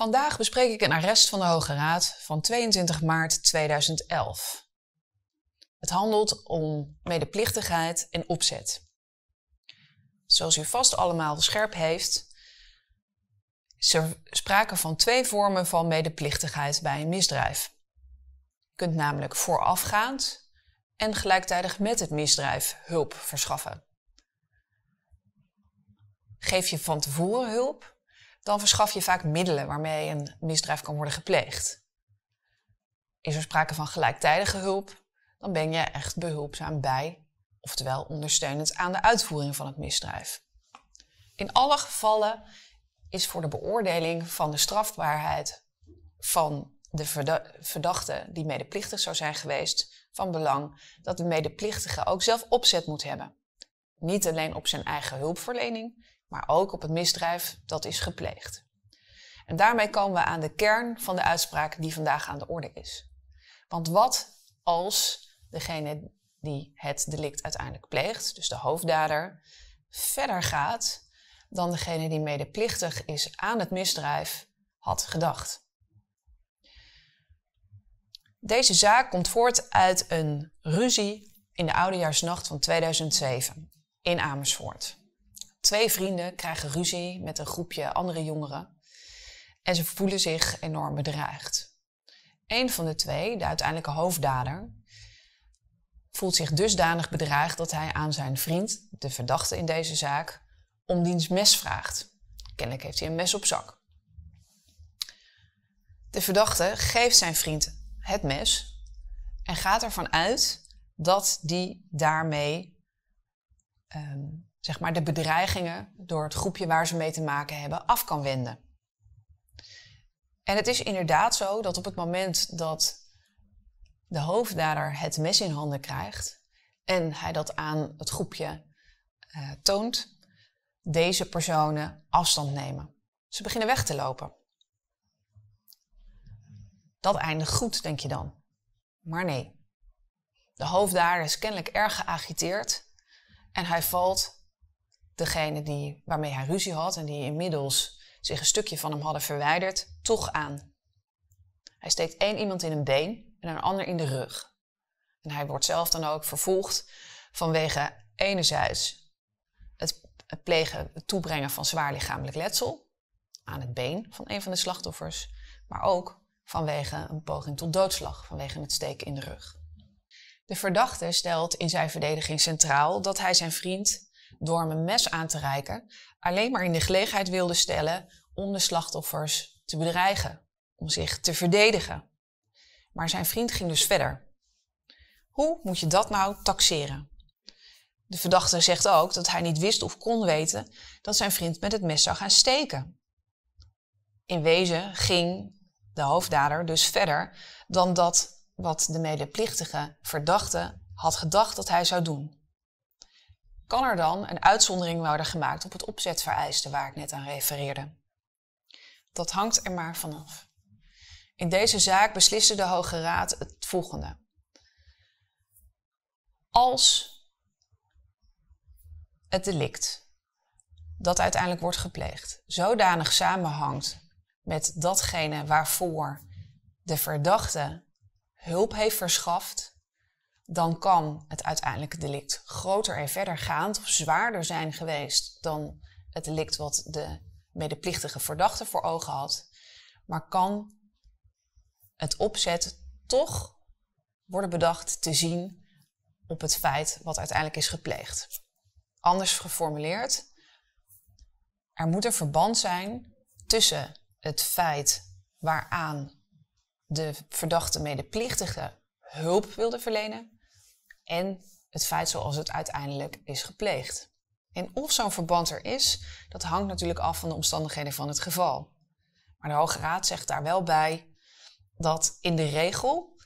Vandaag bespreek ik een arrest van de Hoge Raad van 22 maart 2011. Het handelt om medeplichtigheid en opzet. Zoals u vast allemaal scherp heeft, is er sprake van twee vormen van medeplichtigheid bij een misdrijf. Je kunt namelijk voorafgaand en gelijktijdig met het misdrijf hulp verschaffen. Geef je van tevoren hulp, dan verschaf je vaak middelen waarmee een misdrijf kan worden gepleegd. Is er sprake van gelijktijdige hulp, dan ben je echt behulpzaam bij, oftewel ondersteunend aan de uitvoering van het misdrijf. In alle gevallen is voor de beoordeling van de strafbaarheid van de verdachte die medeplichtig zou zijn geweest, van belang dat de medeplichtige ook zelf opzet moet hebben. Niet alleen op zijn eigen hulpverlening, maar ook op het misdrijf dat is gepleegd. En daarmee komen we aan de kern van de uitspraak die vandaag aan de orde is. Want wat als degene die het delict uiteindelijk pleegt, dus de hoofddader, verder gaat dan degene die medeplichtig is aan het misdrijf had gedacht? Deze zaak komt voort uit een ruzie in de oudejaarsnacht van 2007 in Amersfoort. Twee vrienden krijgen ruzie met een groepje andere jongeren en ze voelen zich enorm bedreigd. Een van de twee, de uiteindelijke hoofddader, voelt zich dusdanig bedreigd dat hij aan zijn vriend, de verdachte in deze zaak, om diens mes vraagt. Kennelijk heeft hij een mes op zak. De verdachte geeft zijn vriend het mes en gaat ervan uit dat die daarmee ehm, zeg maar, de bedreigingen door het groepje waar ze mee te maken hebben af kan wenden. En het is inderdaad zo dat op het moment dat de hoofddader het mes in handen krijgt en hij dat aan het groepje eh, toont, deze personen afstand nemen. Ze beginnen weg te lopen. Dat eindigt goed, denk je dan. Maar nee. De hoofddader is kennelijk erg geagiteerd en hij valt degene die, waarmee hij ruzie had en die inmiddels zich een stukje van hem hadden verwijderd, toch aan. Hij steekt één iemand in een been en een ander in de rug. En hij wordt zelf dan ook vervolgd vanwege enerzijds het, het plegen, het toebrengen van zwaar lichamelijk letsel aan het been van een van de slachtoffers, maar ook vanwege een poging tot doodslag vanwege het steken in de rug. De verdachte stelt in zijn verdediging centraal dat hij zijn vriend door een mes aan te reiken, alleen maar in de gelegenheid wilde stellen om de slachtoffers te bedreigen, om zich te verdedigen. Maar zijn vriend ging dus verder. Hoe moet je dat nou taxeren? De verdachte zegt ook dat hij niet wist of kon weten dat zijn vriend met het mes zou gaan steken. In wezen ging de hoofddader dus verder dan dat wat de medeplichtige verdachte had gedacht dat hij zou doen kan er dan een uitzondering worden gemaakt op het opzetvereiste waar ik net aan refereerde. Dat hangt er maar vanaf. In deze zaak besliste de Hoge Raad het volgende. Als het delict dat uiteindelijk wordt gepleegd zodanig samenhangt met datgene waarvoor de verdachte hulp heeft verschaft dan kan het uiteindelijke delict groter en verder gaan of zwaarder zijn geweest dan het delict wat de medeplichtige verdachte voor ogen had. Maar kan het opzet toch worden bedacht te zien op het feit wat uiteindelijk is gepleegd. Anders geformuleerd, er moet een verband zijn tussen het feit waaraan de verdachte medeplichtige hulp wilde verlenen en het feit zoals het uiteindelijk is gepleegd. En of zo'n verband er is, dat hangt natuurlijk af van de omstandigheden van het geval. Maar de Hoge Raad zegt daar wel bij dat in de regel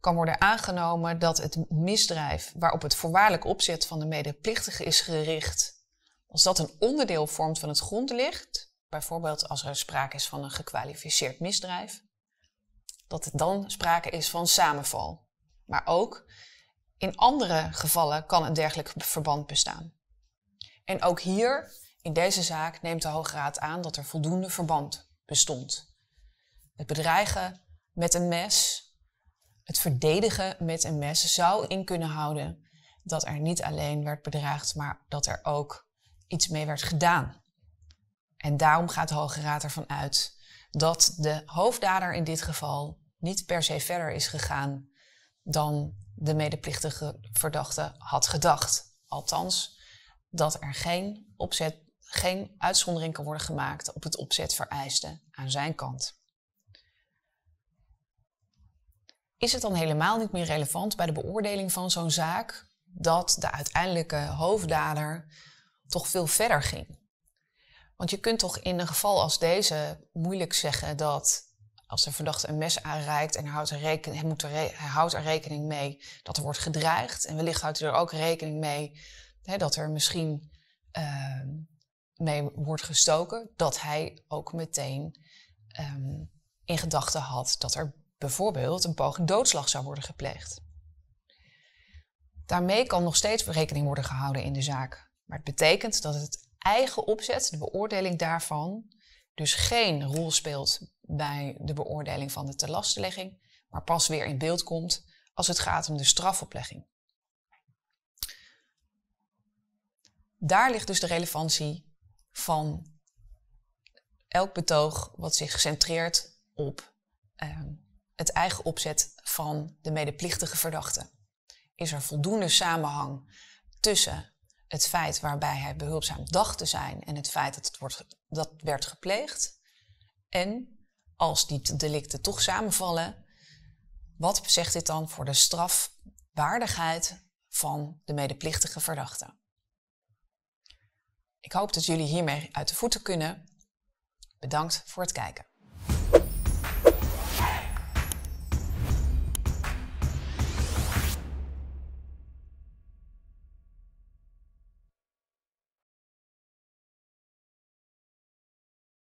kan worden aangenomen dat het misdrijf waarop het voorwaardelijk opzet van de medeplichtige is gericht, als dat een onderdeel vormt van het grondlicht, bijvoorbeeld als er sprake is van een gekwalificeerd misdrijf, dat het dan sprake is van samenval. Maar ook in andere gevallen kan een dergelijk verband bestaan. En ook hier, in deze zaak, neemt de Hoge Raad aan dat er voldoende verband bestond. Het bedreigen met een mes, het verdedigen met een mes zou in kunnen houden dat er niet alleen werd bedreigd, maar dat er ook iets mee werd gedaan. En daarom gaat de Hoge Raad ervan uit dat de hoofddader in dit geval niet per se verder is gegaan dan de medeplichtige verdachte had gedacht. Althans, dat er geen, opzet, geen uitzondering kan worden gemaakt op het opzet opzetvereiste aan zijn kant. Is het dan helemaal niet meer relevant bij de beoordeling van zo'n zaak dat de uiteindelijke hoofddader toch veel verder ging? Want je kunt toch in een geval als deze moeilijk zeggen dat als de verdachte een mes aanreikt en houdt er rekening, hij, moet er houdt er rekening mee dat er wordt gedreigd. En wellicht houdt hij er ook rekening mee hè, dat er misschien ehm, mee wordt gestoken. Dat hij ook meteen ehm, in gedachten had dat er bijvoorbeeld een poging doodslag zou worden gepleegd. Daarmee kan nog steeds rekening worden gehouden in de zaak. Maar het betekent dat het eigen opzet, de beoordeling daarvan, dus geen rol speelt bij de beoordeling van de telastenlegging, maar pas weer in beeld komt als het gaat om de strafoplegging. Daar ligt dus de relevantie van elk betoog wat zich centreert op ehm, het eigen opzet van de medeplichtige verdachte. Is er voldoende samenhang tussen het feit waarbij hij behulpzaam dacht te zijn en het feit dat het wordt dat werd gepleegd. En als die delicten toch samenvallen, wat zegt dit dan voor de strafwaardigheid van de medeplichtige verdachte? Ik hoop dat jullie hiermee uit de voeten kunnen. Bedankt voor het kijken.